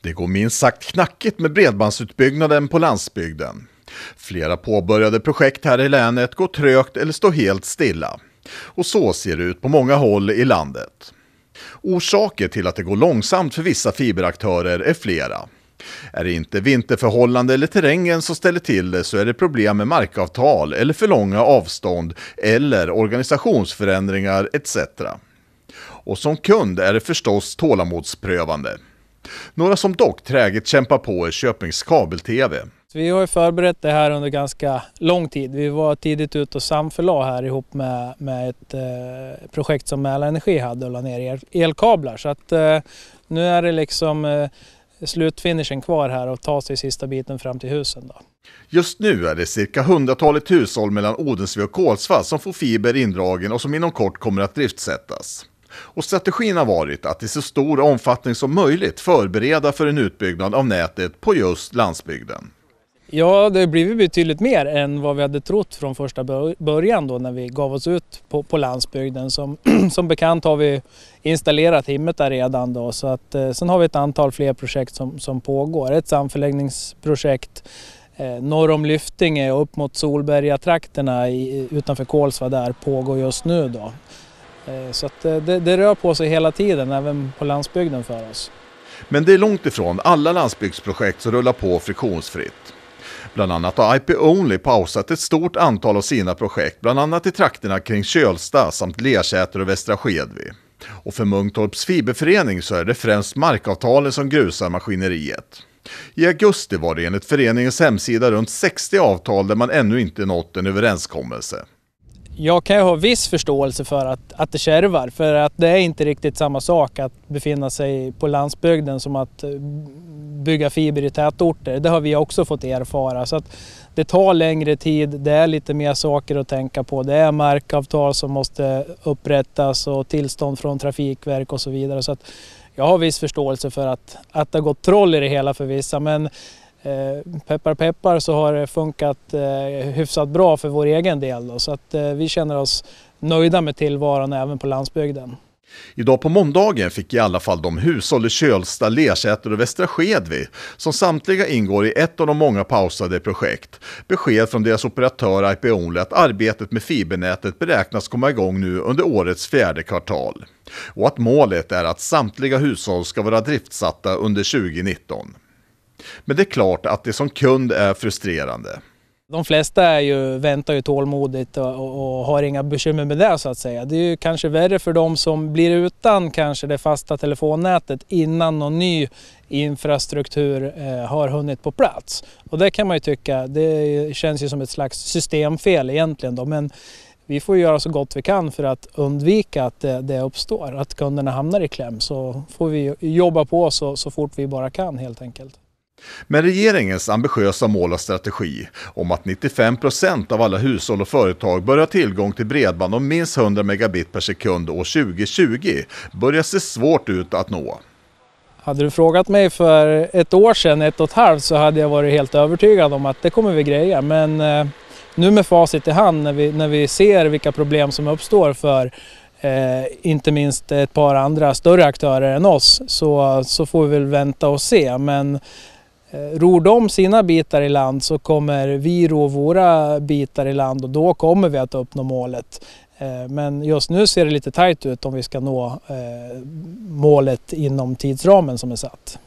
Det går minst sagt knackigt med bredbandsutbyggnaden på landsbygden. Flera påbörjade projekt här i länet går trögt eller står helt stilla. Och så ser det ut på många håll i landet. Orsaker till att det går långsamt för vissa fiberaktörer är flera. Är det inte vinterförhållande eller terrängen som ställer till det så är det problem med markavtal eller för långa avstånd eller organisationsförändringar etc. Och som kund är det förstås tålamodsprövande. Några som dock träget kämpar på är Köpings kabel-tv. Vi har ju förberett det här under ganska lång tid. Vi var tidigt ute och samförlade här ihop med, med ett eh, projekt som Mälarenergi hade och la ner el, elkablar. Så att, eh, nu är det liksom eh, slutfinishen kvar här och ta sig sista biten fram till husen. Då. Just nu är det cirka hundratalet hushåll mellan Odensve och Kolsva som får fiber indragen och som inom kort kommer att driftsättas. Och strategin har varit att i så stor omfattning som möjligt förbereda för en utbyggnad av nätet på just landsbygden. Ja, det har blivit betydligt mer än vad vi hade trott från första början då när vi gav oss ut på, på landsbygden. Som, som bekant har vi installerat Himmeta redan då så att eh, sen har vi ett antal fler projekt som, som pågår. Ett samförläggningsprojekt eh, norr om Lyftinge och upp mot Solberga trakterna utanför Kolsva där pågår just nu då. Eh, så att eh, det, det rör på sig hela tiden, även på landsbygden för oss. Men det är långt ifrån alla landsbygdsprojekt som rullar på friktionsfritt. Bland annat har IP Only pausat ett stort antal av sina projekt, bland annat i trakterna kring Kölsta samt Lersäter och Västra Skedvi. Och för Munktorps fiberförening så är det främst markavtalen som grusar maskineriet. I augusti var det enligt föreningens hemsida runt 60 avtal där man ännu inte nått en överenskommelse jag kan ju ha viss förståelse för att, att det kärvar för att det är inte riktigt samma sak att befinna sig på landsbygden som att eh, bygga fiber i tätorter. Det har vi också fått erfara. Så att det tar längre tid, det är lite mer saker att tänka på. Det är markavtal som måste upprättas och tillstånd från Trafikverk och så vidare. Så att jag har viss förståelse för att, att det har gått troll i det hela för vissa men Eh, peppar peppar så har det funkat eh, hyfsat bra för vår egen del då, så att eh, vi känner oss nöjda med tillvaron även på landsbygden. Idag på måndagen fick i alla fall de hushåll i Kölsta, Lersäter och Västra Skedvi, som samtliga ingår i ett av de många pausade projekt, besked från deras operatör IP Only att arbetet med fibernätet beräknas komma igång nu under årets fjärde kvartal. Och att målet är att samtliga hushåll ska vara driftsatta under 2019. Men det är klart att det som kund är frustrerande. De flesta är ju, väntar ju tålmodigt och, och, och, har inga bekymmer med det så att säga. Det är ju kanske värre för de som blir utan kanske det fasta telefonnätet innan någon ny infrastruktur eh, har hunnit på plats. Och det kan man ju tycka, det känns ju som ett slags systemfel egentligen då, men vi får göra så gott vi kan för att undvika att det, det uppstår, att kunderna hamnar i kläm. Så får vi jobba på så, så fort vi bara kan helt enkelt. Men regeringens ambitiösa mål och strategi om att 95% av alla hushåll och företag bör ha tillgång till bredband om minst 100 megabit per sekund år 2020 börjar se svårt ut att nå. Hade du frågat mig för ett år sedan, ett och ett halvt, så hade jag varit helt övertygad om att det kommer vi greja. Men eh, nu med facit i hand, när vi, när vi ser vilka problem som uppstår för Eh, inte minst ett par andra större aktörer än oss så, så får vi väl vänta och se. Men Eh, ror de sina bitar i land så kommer vi ro våra bitar i land och då kommer vi att uppnå målet. Eh, men just nu ser det lite tajt ut om vi ska nå eh, målet inom tidsramen som är satt.